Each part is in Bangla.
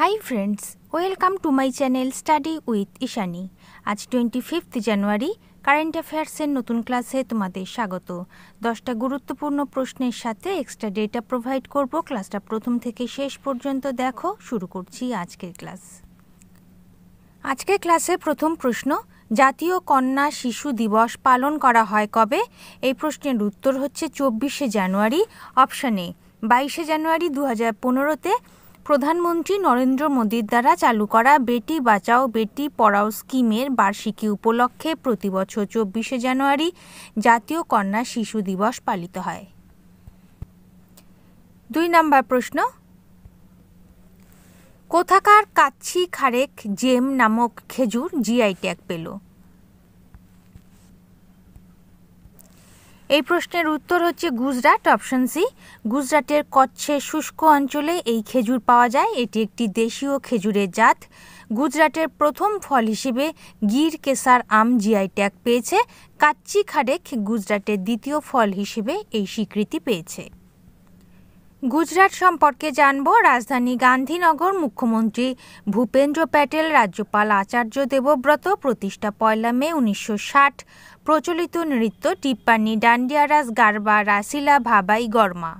high friends welcome to my channel study with Ishani আজ টোয়েন্টি ফিফথ জানুয়ারি কারেন্ট অ্যাফেয়ার্সের নতুন ক্লাসে তোমাদের স্বাগত দশটা গুরুত্বপূর্ণ প্রশ্নের সাথে এক্সট্রা ডেটা প্রোভাইড করব ক্লাসটা প্রথম থেকে শেষ পর্যন্ত দেখো শুরু করছি আজকের ক্লাস আজকের ক্লাসে প্রথম প্রশ্ন জাতীয় কন্যা শিশু দিবস পালন করা হয় কবে এই প্রশ্নের উত্তর হচ্ছে চব্বিশে জানুয়ারি অপশানে বাইশে জানুয়ারি দু হাজার পনেরোতে প্রধানমন্ত্রী নরেন্দ্র মোদীর দ্বারা চালু করা বেটি বাঁচাও বেটি পড়াও স্কিমের বার্ষিকী উপলক্ষে প্রতিবছর চব্বিশে জানুয়ারি জাতীয় কন্যা শিশু দিবস পালিত হয় দুই নম্বর প্রশ্ন কোথাকার কাচ্ছি খারেক জেম নামক খেজুর জিআই ট্যাগ পেল এই প্রশ্নের উত্তর হচ্ছে গুজরাট অপশন সি গুজরাটের কচ্ছে শুষ্ক অঞ্চলে এই খেজুর পাওয়া যায় এটি একটি দেশীয় খেজুরের জাত গুজরাটের প্রথম ফল হিসেবে গির কেসার আম জিআই ট্যাগ পেয়েছে কাচ্চি খাড়েক গুজরাটের দ্বিতীয় ফল হিসেবে এই স্বীকৃতি পেয়েছে গুজরাট সম্পর্কে জানব রাজধানী গান্ধীনগর মুখ্যমন্ত্রী ভূপেন্দ্র প্যাটেল রাজ্যপাল আচার্য দেবব্রত প্রতিষ্ঠা পয়লা মে উনিশশো প্রচলিত নৃত্য টিপ্পানি ডান্ডিয়ারাস গারবা রাসিলা ভাবাই গরমা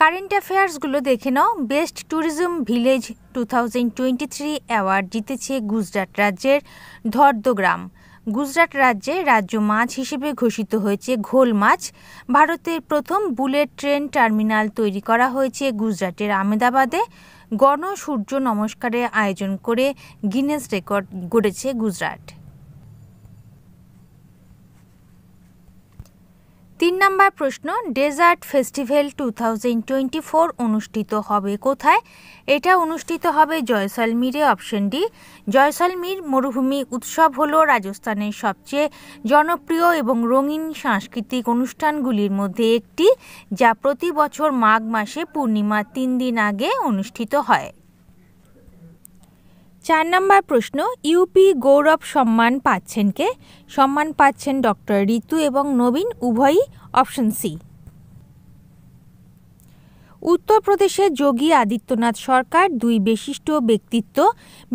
কারেন্ট অ্যাফেয়ার্সগুলো দেখে নাও best tourism village two thousand twenty three award জিতেছে গুজরাট রাজ্যের ধর্দগ্রাম গুজরাট রাজ্যে রাজ্য মাছ হিসেবে ঘোষিত হয়েছে ঘোল মাছ ভারতের প্রথম বুলেট ট্রেন টার্মিনাল তৈরি করা হয়েছে গুজরাটের আহমেদাবাদে গণ সূর্য নমস্কারের আয়োজন করে গিনেস রেকর্ড গড়েছে গুজরাট তিন নম্বর প্রশ্ন ডেজার্ট ফেস্টিভ্যাল টু অনুষ্ঠিত হবে কোথায় এটা অনুষ্ঠিত হবে জয়সলমীরে অপশন ডি জয়সলমীর মরুভূমি উৎসব হল রাজস্থানের সবচেয়ে জনপ্রিয় এবং রঙিন সাংস্কৃতিক অনুষ্ঠানগুলির মধ্যে একটি যা প্রতি বছর মাঘ মাসে পূর্ণিমার তিন দিন আগে অনুষ্ঠিত হয় চার নম্বর প্রশ্ন ইউপি গৌরব সম্মান পাচ্ছেন কে সম্মান পাচ্ছেন ডক্টর ঋতু এবং নবীন উভয়ই অপশন সি উত্তরপ্রদেশে যোগী আদিত্যনাথ সরকার দুই বিশিষ্ট ব্যক্তিত্ব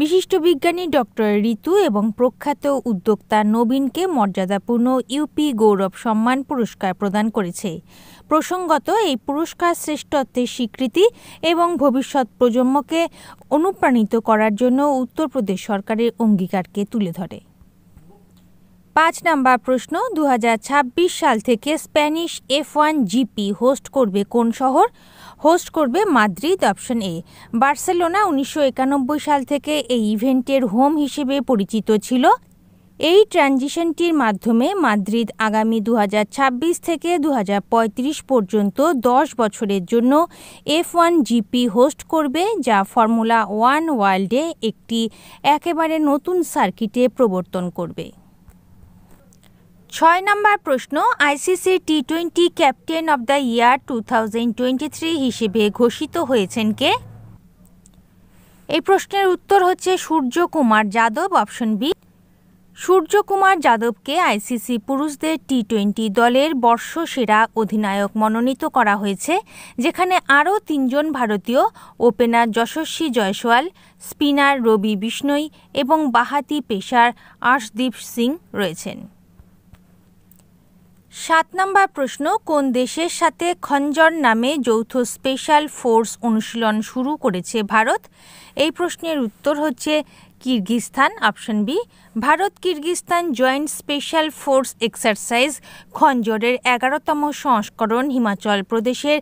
বিশিষ্ট বিজ্ঞানী ডক্টর ঋতু এবং প্রখ্যাত উদ্যোক্তা নবীনকে মর্যাদাপূর্ণ ইউপি গৌরব সম্মান পুরস্কার প্রদান করেছে প্রসঙ্গত এই পুরস্কার শ্রেষ্ঠত্বের স্বীকৃতি এবং ভবিষ্যৎ প্রজন্মকে অনুপ্রাণিত করার জন্য উত্তরপ্রদেশ সরকারের অঙ্গীকারকে তুলে ধরে পাঁচ নাম্বার প্রশ্ন দু সাল থেকে Spanish F one GP host করবে কোন শহর হোস্ট করবে মাদ্রিদ অপশন এ বার্সেলোনা উনিশশো সাল থেকে এই ইভেন্টের হোম হিসেবে পরিচিত ছিল এই ট্রানজিশনটির মাধ্যমে মাদ্রিদ আগামী দু থেকে দু পর্যন্ত দশ বছরের জন্য এফ ওয়ান জিপি হোস্ট করবে যা ফর্মুলা ওয়ান ওয়ার্ল্ডে একটি একেবারে নতুন সার্কিটে প্রবর্তন করবে ছয় নম্বর প্রশ্ন ICC T twenty captain of the year two thousand twenty three হিসেবে ঘোষিত হয়েছেন কে এই প্রশ্নের উত্তর হচ্ছে সূর্যকুমার যাদব অপশন বি সূর্যকুমার যাদবকে আইসিসি পুরুষদের টি টোয়েন্টি দলের বর্ষসেরা অধিনায়ক মনোনীত করা হয়েছে যেখানে আরও তিনজন ভারতীয় ওপেনার যশস্বী জয়সওয়াল স্পিনার রবি বিষ্ণই এবং বাহাতি পেশার আশদীপ সিং রয়েছেন সাত নম্বর প্রশ্ন কোন দেশের সাথে খঞ্জর নামে যৌথ স্পেশাল ফোর্স অনুশীলন শুরু করেছে ভারত এই প্রশ্নের উত্তর হচ্ছে Kyrgyzstan option B Bharat Kyrgyzstan joint special force exercise খঞ্জরের এগারোতম সংস্করণ হিমাচল প্রদেশের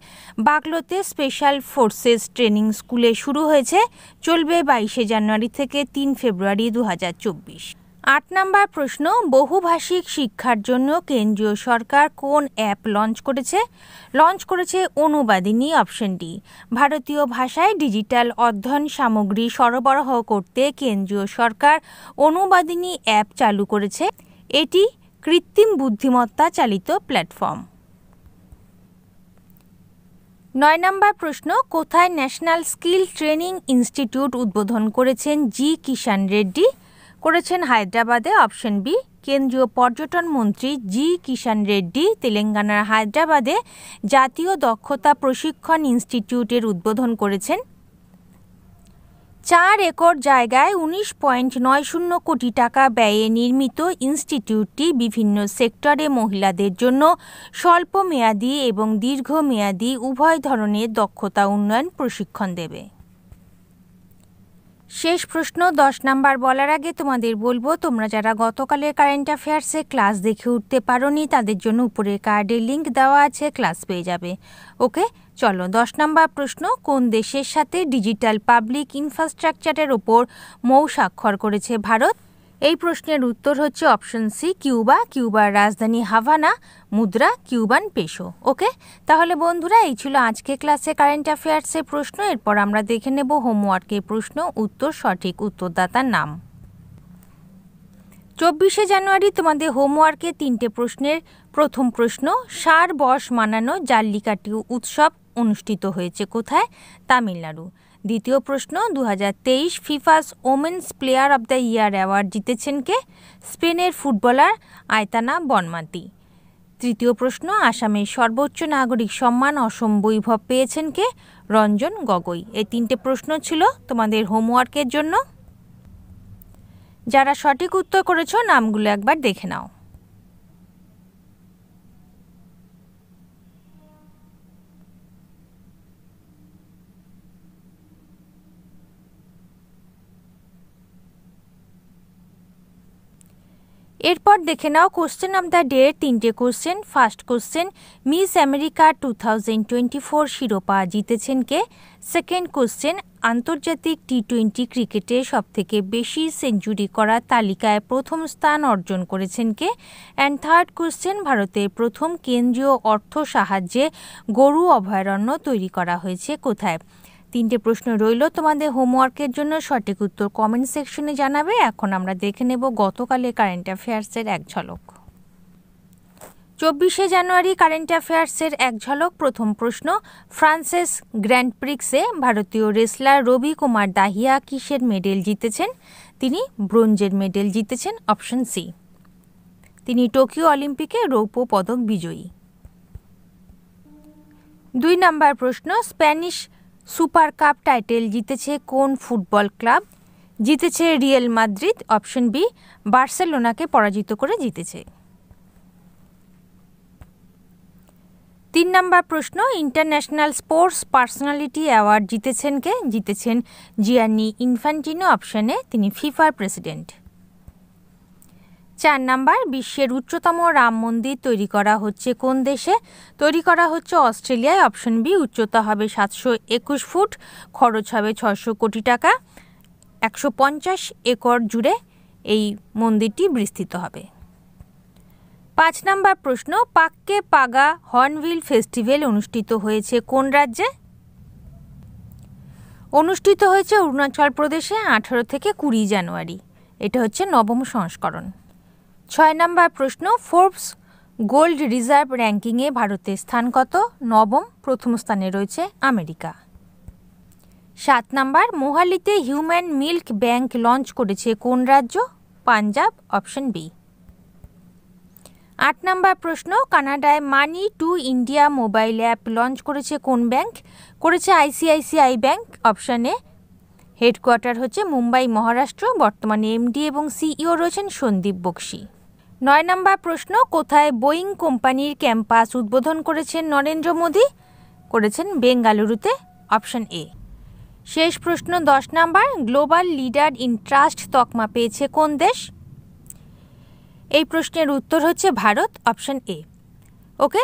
বাগলোতে স্পেশাল ফোর্সেস ট্রেনিং স্কুলে শুরু হয়েছে চলবে বাইশে জানুয়ারি থেকে তিন ফেব্রুয়ারি দু আট নাম্বার প্রশ্ন বহুভাষিক শিক্ষার জন্য কেন্দ্রীয় সরকার কোন অ্যাপ লঞ্চ করেছে লঞ্চ করেছে অনুবাদিনী অপশনটি ভারতীয় ভাষায় ডিজিটাল অধ্যয়ন সামগ্রী সরবরাহ করতে কেন্দ্রীয় সরকার অনুবাদিনী অ্যাপ চালু করেছে এটি কৃত্রিম বুদ্ধিমত্তা চালিত প্ল্যাটফর্ম নয় নম্বর প্রশ্ন কোথায় ন্যাশনাল স্কিল ট্রেনিং ইনস্টিটিউট উদ্বোধন করেছেন জি কিষাণ রেড্ডি করেছেন হায়দ্রাবাদে অপশন বি কেন্দ্রীয় পর্যটন মন্ত্রী জি কিষাণ রেড্ডি তেলেঙ্গানার হায়দ্রাবাদে জাতীয় দক্ষতা প্রশিক্ষণ ইনস্টিটিউটের উদ্বোধন করেছেন চার একর জায়গায় উনিশ পয়েন্ট নয় শূন্য কোটি টাকা ব্যয়ে নির্মিত ইনস্টিটিউটটি বিভিন্ন সেক্টরে মহিলাদের জন্য স্বল্প মেয়াদী এবং দীর্ঘমেয়াদী উভয় ধরনের দক্ষতা উন্নয়ন প্রশিক্ষণ দেবে শেষ প্রশ্ন দশ নাম্বার বলার আগে তোমাদের বলবো তোমরা যারা গতকালের কারেন্ট অ্যাফেয়ার্সে ক্লাস দেখে উঠতে পারোনি তাদের জন্য উপরের কার্ডে লিঙ্ক দেওয়া আছে ক্লাস পেয়ে যাবে ওকে চলো দশ নাম্বার প্রশ্ন কোন দেশের সাথে ডিজিটাল পাবলিক ইনফ্রাস্ট্রাকচারের ওপর মৌ স্বাক্ষর করেছে ভারত এই প্রশ্নের উত্তর হচ্ছে অপশন সি কিউবা কিউবার রাজধানী হাভানা মুদ্রা কিউবান পেশো ওকে তাহলে বন্ধুরা এই ছিল আজকে ক্লাসে কারেন্ট অ্যাফেয়ার্সের প্রশ্ন এরপর আমরা দেখে নেব হোমওয়ার্কের প্রশ্ন উত্তর সঠিক উত্তরদাতার নাম চব্বিশে জানুয়ারি তোমাদের হোমওয়ার্কে তিনটে প্রশ্নের প্রথম প্রশ্ন সার বর্ষ মানানো জাল্লিকাটি উৎসব অনুষ্ঠিত হয়েছে কোথায় তামিলনাড়ু দ্বিতীয় প্রশ্ন দু হাজার FIFA's women's player of the year award জিতেছেন কে স্পেনের ফুটবলার আয়তানা বনমাতি তৃতীয় প্রশ্ন আসামের সর্বোচ্চ নাগরিক সম্মান অসম বৈভব পেয়েছেন কে রঞ্জন গগৈ এই তিনটে প্রশ্ন ছিল তোমাদের হোমওয়ার্কের জন্য যারা সঠিক উত্তর করেছ নামগুলো একবার দেখে নাও এরপর দেখে নাও কোশ্চেন অব দ্য ডে তিনটে question first question Miss America two thousand twenty four শিরোপা জিতেছেন কে সেকেন্ড কোশ্চেন আন্তর্জাতিক টি টোয়েন্টি ক্রিকেটে সবথেকে বেশি সেঞ্চুরি করা তালিকায় প্রথম স্থান অর্জন করেছেন কে অ্যান্ড থার্ড কোশ্চেন ভারতে প্রথম কেন্দ্রীয় অর্থ সাহায্যে গরু অভয়ারণ্য তৈরি করা হয়েছে কোথায় তিনটে প্রশ্ন রইল তোমাদের হোমওয়ার্কের জন্য সঠিক উত্তর কমেন্ট সেকশনে জানাবে এখন আমরা দেখে নেব গতকালের কারেন্ট অ্যাফেয়ার্সের এক ঝলক চব্বিশে জানুয়ারি কারেন্ট অ্যাফেয়ার্সের এক ঝলক প্রথম প্রশ্ন ফ্রান্সেস গ্র্যান্ড প্রিক্সে ভারতীয় রেসলার রবি কুমার দাহিয়া কিসের মেডেল জিতেছেন তিনি ব্রোঞ্জের মেডেল জিতেছেন অপশন সি তিনি টোকিও অলিম্পিকে রৌপ্য পদক বিজয়ী দুই নম্বর প্রশ্ন স্প্যানিশ সুপার কাপ টাইটেল জিতেছে কোন ফুটবল ক্লাব জিতেছে রিয়েল মাদ্রিদ অপশন বি বার্সেলোনাকে পরাজিত করে জিতেছে তিন নম্বর প্রশ্ন ইন্টারন্যাশনাল স্পোর্টস পার্সোনালিটি অ্যাওয়ার্ড জিতেছেন কে জিতেছেন জিয়ানি ইনফান্টিনো অপশানে তিনি ফিফার প্রেসিডেন্ট চার নাম্বার বিশ্বের উচ্চতম রাম মন্দির তৈরি করা হচ্ছে কোন দেশে তৈরি করা হচ্ছে অস্ট্রেলিয়ায় অপশন বি উচ্চতা হবে সাতশো একুশ ফুট খরচ হবে ছশো কোটি টাকা একশো পঞ্চাশ একর জুড়ে এই মন্দিরটি বিস্তৃত হবে পাঁচ নাম্বার প্রশ্ন পাককে পাগা হর্নবিল ফেস্টিভ্যাল অনুষ্ঠিত হয়েছে কোন রাজ্যে অনুষ্ঠিত হয়েছে অরুণাচল প্রদেশে আঠারো থেকে কুড়ি জানুয়ারি এটা হচ্ছে নবম সংস্করণ ছয় নম্বর প্রশ্ন ফোর্বস গোল্ড রিজার্ভ র্যাঙ্কিংয়ে ভারতের স্থান কত নবম প্রথম স্থানে রয়েছে আমেরিকা সাত নম্বর মোহালিতে হিউম্যান মিল্ক ব্যাংক লঞ্চ করেছে কোন রাজ্য পাঞ্জাব অপশন বি আট নম্বর প্রশ্ন কানাডায় money to India mobile app launch করেছে কোন ব্যাংক করেছে আইসিআইসিআই ব্যাংক অপশানে হেডকোয়ার্টার হচ্ছে মুম্বাই মহারাষ্ট্র বর্তমানে এমডি এবং সিইও রয়েছেন সন্দীপ বক্সি নয় নম্বর প্রশ্ন কোথায় বোয়িং কোম্পানির ক্যাম্পাস উদ্বোধন করেছেন নরেন্দ্র মোদী করেছেন বেঙ্গালুরুতে অপশন এ শেষ প্রশ্ন দশ number global leader in trust তকমা পেয়েছে কোন দেশ এই প্রশ্নের উত্তর হচ্ছে ভারত অপশন এ ওকে